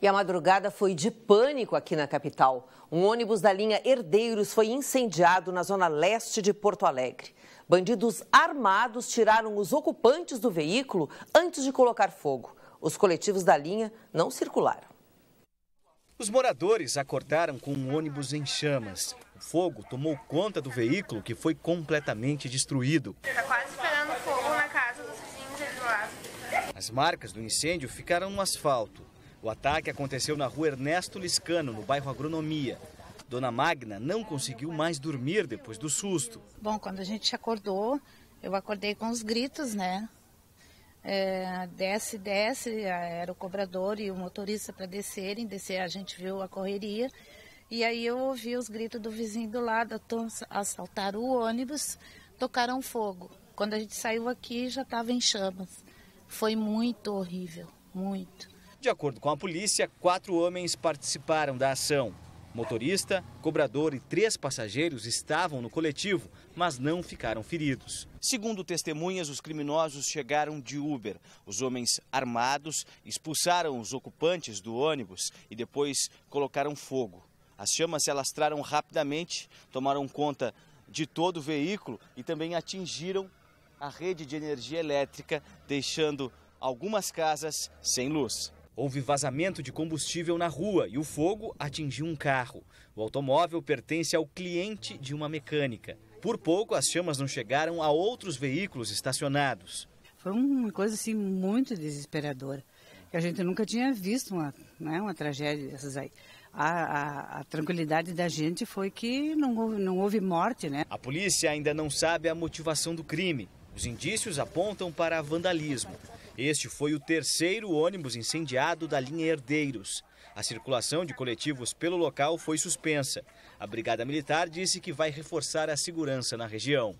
E a madrugada foi de pânico aqui na capital. Um ônibus da linha Herdeiros foi incendiado na zona leste de Porto Alegre. Bandidos armados tiraram os ocupantes do veículo antes de colocar fogo. Os coletivos da linha não circularam. Os moradores acordaram com um ônibus em chamas. O fogo tomou conta do veículo que foi completamente destruído. Está quase pegando fogo na casa dos vizinhos do lado. As marcas do incêndio ficaram no asfalto. O ataque aconteceu na rua Ernesto Liscano, no bairro Agronomia. Dona Magna não conseguiu mais dormir depois do susto. Bom, quando a gente acordou, eu acordei com os gritos, né? É, desce, desce, era o cobrador e o motorista para descerem, descer, a gente viu a correria. E aí eu ouvi os gritos do vizinho do lado, assaltaram o ônibus, tocaram fogo. Quando a gente saiu aqui já estava em chamas. Foi muito horrível, muito. De acordo com a polícia, quatro homens participaram da ação. Motorista, cobrador e três passageiros estavam no coletivo, mas não ficaram feridos. Segundo testemunhas, os criminosos chegaram de Uber. Os homens armados expulsaram os ocupantes do ônibus e depois colocaram fogo. As chamas se alastraram rapidamente, tomaram conta de todo o veículo e também atingiram a rede de energia elétrica, deixando algumas casas sem luz. Houve vazamento de combustível na rua e o fogo atingiu um carro. O automóvel pertence ao cliente de uma mecânica. Por pouco, as chamas não chegaram a outros veículos estacionados. Foi uma coisa assim muito desesperadora, que a gente nunca tinha visto uma, né, uma tragédia dessas aí. A, a, a, tranquilidade da gente foi que não houve, não houve morte, né? A polícia ainda não sabe a motivação do crime. Os indícios apontam para vandalismo. Este foi o terceiro ônibus incendiado da linha Herdeiros. A circulação de coletivos pelo local foi suspensa. A Brigada Militar disse que vai reforçar a segurança na região.